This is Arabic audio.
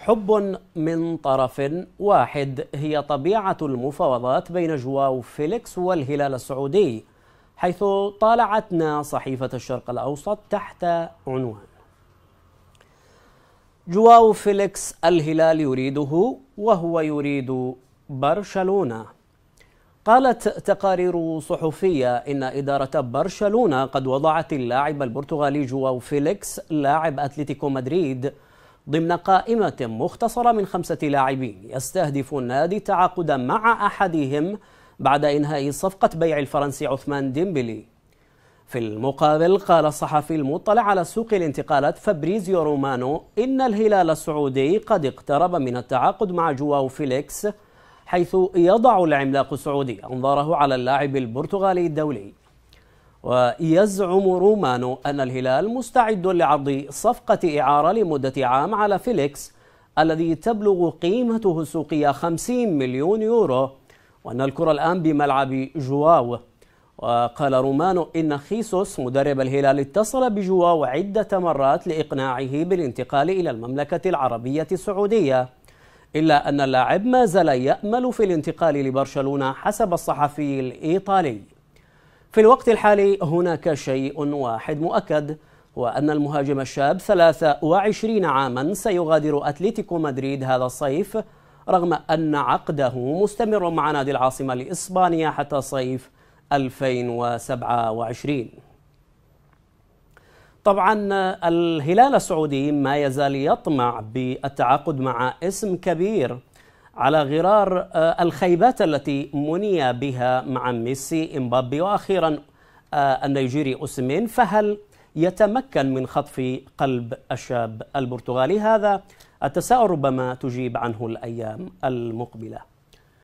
حب من طرف واحد هي طبيعة المفاوضات بين جواو فيليكس والهلال السعودي حيث طالعتنا صحيفة الشرق الأوسط تحت عنوان جواو فيليكس الهلال يريده وهو يريد برشلونة قالت تقارير صحفية إن إدارة برشلونة قد وضعت اللاعب البرتغالي جواو فيليكس لاعب أتلتيكو مدريد ضمن قائمة مختصرة من خمسة لاعبين يستهدف النادي التعاقد مع أحدهم بعد إنهاء صفقة بيع الفرنسي عثمان ديمبلي في المقابل قال الصحفي المطلع على سوق الانتقالات فابريزيو رومانو إن الهلال السعودي قد اقترب من التعاقد مع جواو فيليكس حيث يضع العملاق السعودي أنظاره على اللاعب البرتغالي الدولي ويزعم رومانو أن الهلال مستعد لعرض صفقة إعارة لمدة عام على فيليكس الذي تبلغ قيمته السوقية 50 مليون يورو وأن الكرة الآن بملعب جواو وقال رومانو إن خيسوس مدرب الهلال اتصل بجواو عدة مرات لإقناعه بالانتقال إلى المملكة العربية السعودية إلا أن اللاعب ما زال يأمل في الانتقال لبرشلونة حسب الصحفي الإيطالي في الوقت الحالي هناك شيء واحد مؤكد وأن المهاجم الشاب 23 عاما سيغادر أتلتيكو مدريد هذا الصيف رغم أن عقده مستمر مع نادي العاصمة لإسبانيا حتى صيف 2027 طبعا الهلال السعودي ما يزال يطمع بالتعاقد مع اسم كبير على غرار آه، الخيبات التي مني بها مع ميسي امبابي واخيرا آه، النيجيري اسمين فهل يتمكن من خطف قلب الشاب البرتغالي هذا التساؤل ربما تجيب عنه الايام المقبله